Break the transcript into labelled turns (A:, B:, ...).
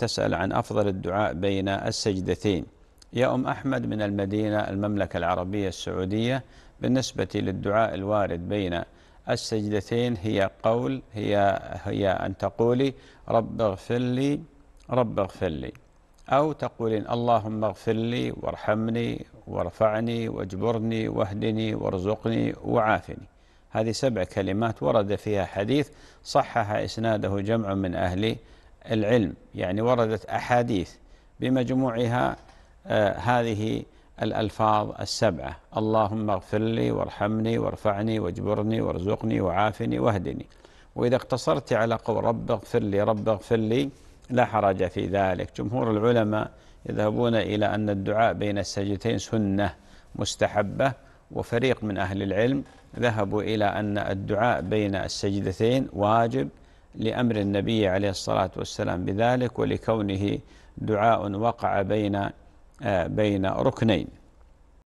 A: تسأل عن أفضل الدعاء بين السجدتين يا أم أحمد من المدينة المملكة العربية السعودية بالنسبة للدعاء الوارد بين السجدتين هي قول هي هي أن تقولي رب اغفر لي رب اغفر لي أو تقولين اللهم اغفر لي وارحمني وارفعني واجبرني واهدني وارزقني وعافني هذه سبع كلمات ورد فيها حديث صحح إسناده جمع من أهل العلم يعني وردت احاديث بمجموعها آه، هذه الالفاظ السبعه اللهم اغفر لي وارحمني وارفعني واجبرني وارزقني وعافني واهدني واذا اقتصرت على قول رب اغفر لي رب اغفر لي لا حرج في ذلك جمهور العلماء يذهبون الى ان الدعاء بين السجدتين سنه مستحبه وفريق من اهل العلم ذهبوا الى ان الدعاء بين السجدتين واجب لأمر النبي عليه الصلاة والسلام بذلك ولكونه دعاء وقع بين آه، بين ركنين